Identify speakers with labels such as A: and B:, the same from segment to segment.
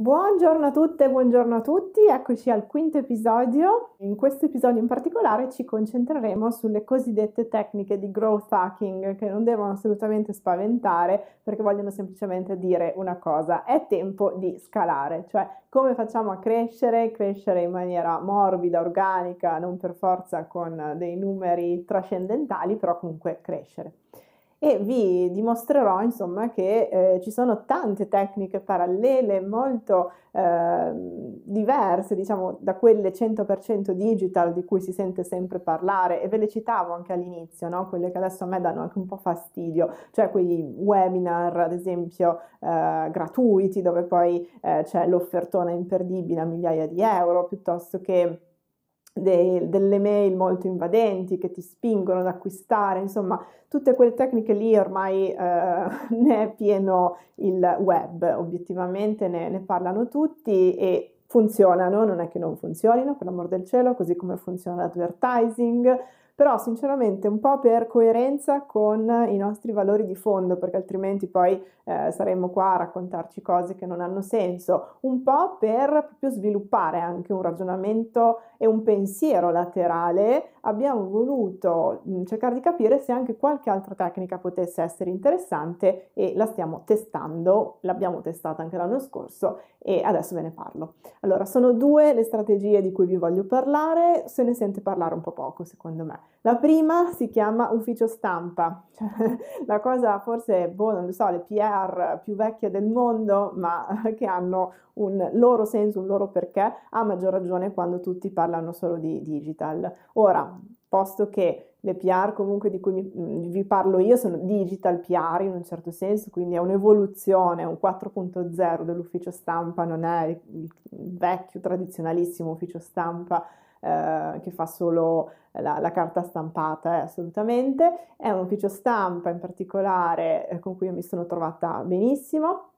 A: Buongiorno a tutte, buongiorno a tutti, eccoci al quinto episodio. In questo episodio in particolare ci concentreremo sulle cosiddette tecniche di growth hacking che non devono assolutamente spaventare perché vogliono semplicemente dire una cosa, è tempo di scalare, cioè come facciamo a crescere, crescere in maniera morbida, organica, non per forza con dei numeri trascendentali, però comunque crescere e vi dimostrerò insomma che eh, ci sono tante tecniche parallele molto eh, diverse diciamo da quelle 100% digital di cui si sente sempre parlare e ve le citavo anche all'inizio no? quelle che adesso a me danno anche un po' fastidio cioè quei webinar ad esempio eh, gratuiti dove poi eh, c'è l'offertona imperdibile a migliaia di euro piuttosto che de, delle mail molto invadenti che ti spingono ad acquistare, insomma, tutte quelle tecniche lì ormai eh, ne è pieno il web, obiettivamente ne, ne parlano tutti e funzionano, non è che non funzionino, per l'amor del cielo, così come funziona l'advertising, però sinceramente un po' per coerenza con i nostri valori di fondo, perché altrimenti poi eh, saremmo qua a raccontarci cose che non hanno senso, un po' per proprio sviluppare anche un ragionamento e un pensiero laterale, abbiamo voluto mm, cercare di capire se anche qualche altra tecnica potesse essere interessante e la stiamo testando, l'abbiamo testata anche l'anno scorso e adesso ve ne parlo. Allora, sono due le strategie di cui vi voglio parlare, se ne sente parlare un po' poco secondo me. La prima si chiama ufficio stampa, la cosa forse, boh, non lo so, le PR più vecchie del mondo, ma che hanno un loro senso, un loro perché, ha maggior ragione quando tutti parlano solo di digital. Ora, posto che le PR comunque di cui mi, mm, vi parlo io sono digital PR in un certo senso, quindi è un'evoluzione, un 4.0 dell'ufficio stampa, non è il vecchio tradizionalissimo ufficio stampa eh, che fa solo eh, la, la carta stampata, eh, assolutamente. È un ufficio stampa in particolare eh, con cui mi sono trovata benissimo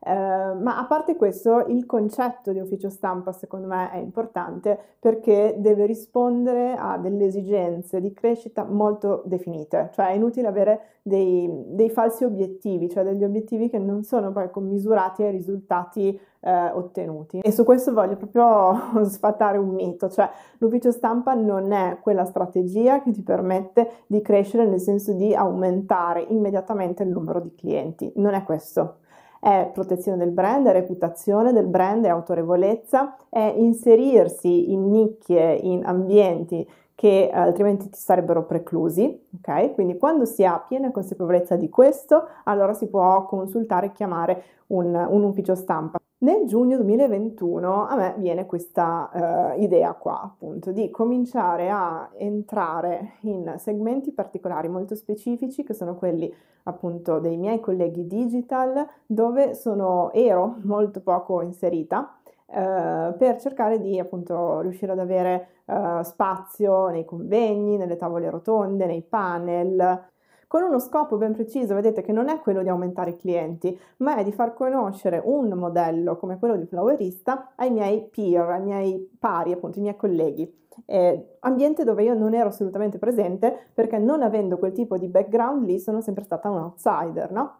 A: Ehm, ma a parte questo, il concetto di ufficio stampa secondo me è importante perché deve rispondere a delle esigenze di crescita molto definite, cioè è inutile avere dei, dei falsi obiettivi, cioè degli obiettivi che non sono poi commisurati ai risultati eh, ottenuti. E su questo voglio proprio sfatare un mito, cioè l'ufficio stampa non è quella strategia che ti permette di crescere nel senso di aumentare immediatamente il numero di clienti, non è questo è protezione del brand, reputazione del brand, è autorevolezza, è inserirsi in nicchie, in ambienti che eh, altrimenti ti sarebbero preclusi, ok? Quindi quando si ha piena consapevolezza di questo, allora si può consultare e chiamare un, un ufficio stampa. Nel giugno 2021 a me viene questa uh, idea qua, appunto, di cominciare a entrare in segmenti particolari molto specifici, che sono quelli appunto dei miei colleghi digital, dove sono, ero molto poco inserita. Uh, per cercare di appunto riuscire ad avere uh, spazio nei convegni, nelle tavole rotonde, nei panel, con uno scopo ben preciso, vedete che non è quello di aumentare i clienti, ma è di far conoscere un modello come quello di flowerista ai miei peer, ai miei pari, appunto, ai miei colleghi. Eh, ambiente dove io non ero assolutamente presente perché non avendo quel tipo di background lì sono sempre stata un outsider, no?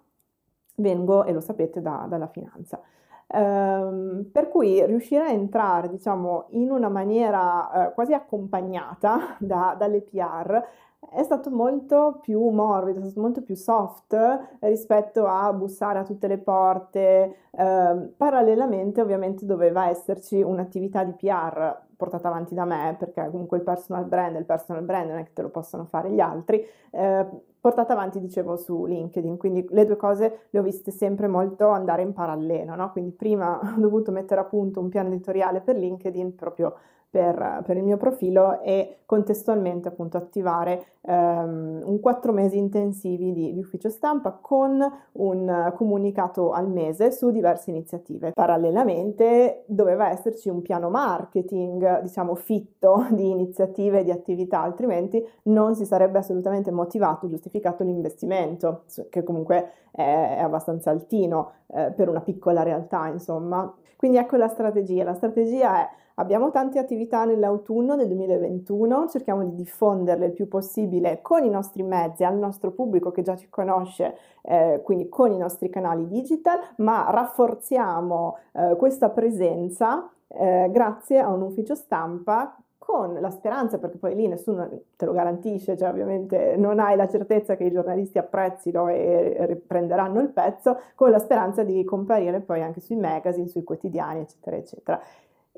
A: Vengo, e lo sapete, da, dalla finanza. Um, per cui riuscire a entrare diciamo in una maniera uh, quasi accompagnata da, dalle PR è stato molto più morbido, è stato molto più soft rispetto a bussare a tutte le porte. Eh, parallelamente ovviamente doveva esserci un'attività di PR portata avanti da me, perché comunque il personal brand, il personal brand non è che te lo possono fare gli altri, eh, portata avanti dicevo su LinkedIn, quindi le due cose le ho viste sempre molto andare in parallelo, no? quindi prima ho dovuto mettere a punto un piano editoriale per LinkedIn proprio per, per, il mio profilo e contestualmente appunto attivare ehm, un 4 mesi intensivi di, di, ufficio stampa con un comunicato al mese su diverse iniziative. Parallelamente doveva esserci un piano marketing, diciamo fitto di iniziative e di attività, altrimenti non si sarebbe assolutamente motivato, giustificato l'investimento, che comunque è, è abbastanza altino eh, per una piccola realtà, insomma. Quindi ecco la strategia. La strategia è Abbiamo tante attività nell'autunno del 2021, cerchiamo di diffonderle il più possibile con i nostri mezzi, al nostro pubblico che già ci conosce, eh, quindi con i nostri canali digital, ma rafforziamo eh, questa presenza eh, grazie a un ufficio stampa con la speranza, perché poi lì nessuno te lo garantisce, cioè ovviamente non hai la certezza che i giornalisti apprezzino e riprenderanno il pezzo, con la speranza di comparire poi anche sui magazine, sui quotidiani, eccetera, eccetera.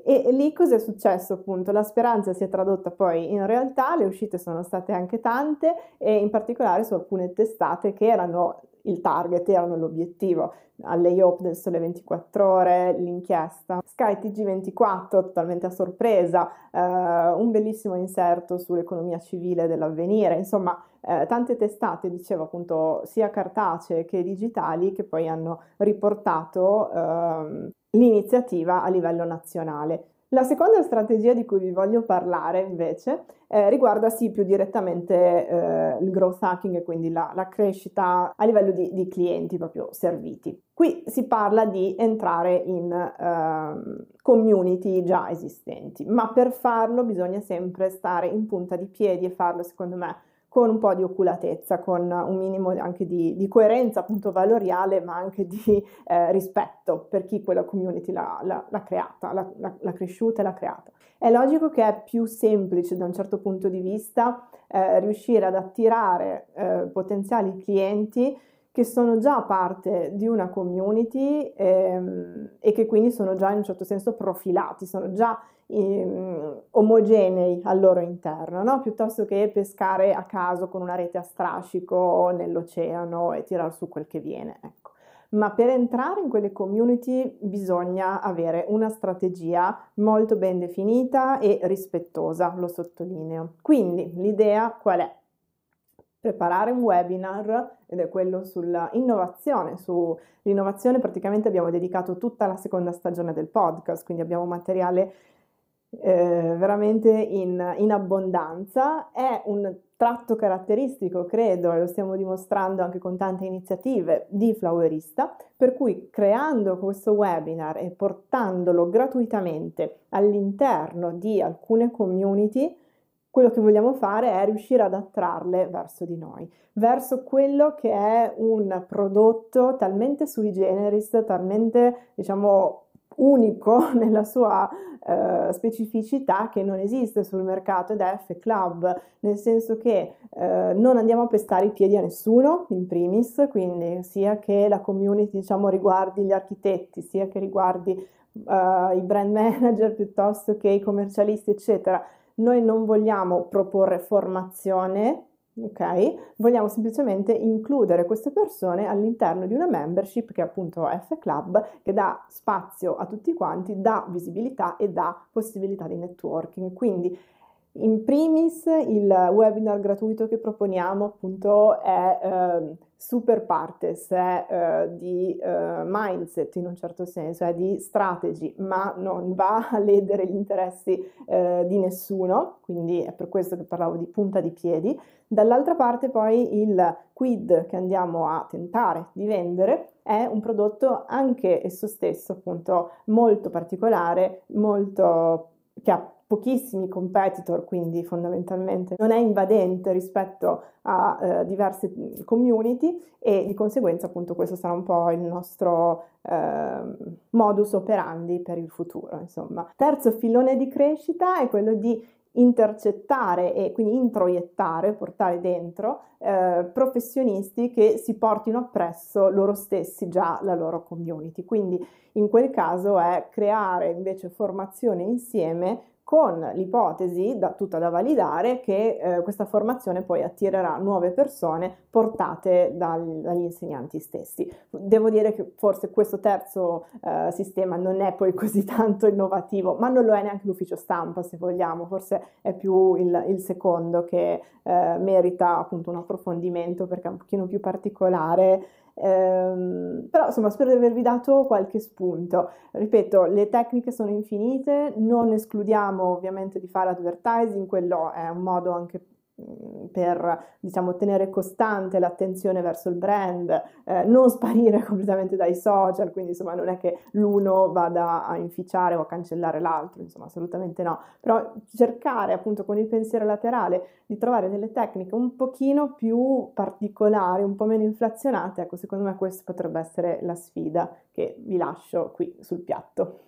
A: E, lì cos'è successo appunto? La speranza si è tradotta poi in realtà, le uscite sono state anche tante e in particolare su alcune testate che erano il target, erano l'obiettivo, al layoff del Sole 24 Ore, l'inchiesta. Sky TG24, totalmente a sorpresa, eh, un bellissimo inserto sull'economia civile dell'avvenire, insomma eh, tante testate, dicevo appunto, sia cartacee che digitali, che poi hanno riportato eh, l'iniziativa a livello nazionale. La seconda strategia di cui vi voglio parlare invece eh, riguarda sì più direttamente eh, il growth hacking e quindi la, la crescita a livello di, di, clienti proprio serviti. Qui si parla di entrare in eh, community già esistenti, ma per farlo bisogna sempre stare in punta di piedi e farlo secondo me con un po' di oculatezza, con un minimo anche di, di coerenza appunto valoriale, ma anche di eh, rispetto per chi quella community l'ha, l'ha, l'ha creata, l'ha, l'ha, cresciuta e l'ha creata. È logico che è più semplice da un certo punto di vista eh, riuscire ad attirare eh, potenziali clienti che sono già parte di una community ehm, e che quindi sono già in un certo senso profilati, sono già ehm, omogenei al loro interno, no? piuttosto che pescare a caso con una rete a strascico nell'oceano e tirar su quel che viene. Ecco. Ma per entrare in quelle community bisogna avere una strategia molto ben definita e rispettosa, lo sottolineo. Quindi l'idea qual è? preparare un webinar ed è quello sull'innovazione. Sull'innovazione praticamente abbiamo dedicato tutta la seconda stagione del podcast, quindi abbiamo materiale eh, veramente in, in abbondanza. È un tratto caratteristico, credo, e lo stiamo dimostrando anche con tante iniziative di Flowerista, per cui creando questo webinar e portandolo gratuitamente all'interno di alcune community, quello che vogliamo fare è riuscire ad attrarle verso di noi, verso quello che è un prodotto talmente sui generis, talmente diciamo unico nella sua eh, specificità che non esiste sul mercato ed è F Club, nel senso che eh, non andiamo a pestare i piedi a nessuno, in primis, quindi sia che la community diciamo, riguardi gli architetti, sia che riguardi eh, i brand manager piuttosto che i commercialisti, eccetera noi non vogliamo proporre formazione, ok? Vogliamo semplicemente includere queste persone all'interno di una membership che è appunto F Club, che dà spazio a tutti quanti, dà visibilità e dà possibilità di networking. Quindi in primis il webinar gratuito che proponiamo appunto è eh, super partes, è eh, di eh, mindset in un certo senso, è di strategy, ma non va a ledere gli interessi eh, di nessuno, quindi è per questo che parlavo di punta di piedi. Dall'altra parte poi il quid che andiamo a tentare di vendere è un prodotto anche esso stesso appunto molto particolare, molto che ha pochissimi competitor, quindi fondamentalmente non è invadente rispetto a eh, diverse mm, community e di conseguenza appunto questo sarà un po' il nostro eh, modus operandi per il futuro, insomma. Terzo filone di crescita è quello di intercettare e quindi introiettare, portare dentro eh, professionisti che si portino appresso loro stessi già la loro community. Quindi in quel caso è creare invece formazione insieme con l'ipotesi, da, tutta da validare, che eh, questa formazione poi attirerà nuove persone portate dal, dagli insegnanti stessi. Devo dire che forse questo terzo eh, sistema non è poi così tanto innovativo, ma non lo è neanche l'ufficio stampa, se vogliamo, forse è più il, il secondo che eh, merita appunto un approfondimento perché è un pochino più particolare Ehm, però insomma spero di avervi dato qualche spunto. Ripeto, le tecniche sono infinite, non escludiamo ovviamente di fare advertising, quello è un modo anche per diciamo, tenere costante l'attenzione verso il brand, eh, non sparire completamente dai social, quindi insomma non è che l'uno vada a inficiare o a cancellare l'altro, insomma assolutamente no, però cercare appunto con il pensiero laterale di trovare delle tecniche un pochino più particolari, un po' meno inflazionate, ecco secondo me questa potrebbe essere la sfida che vi lascio qui sul piatto.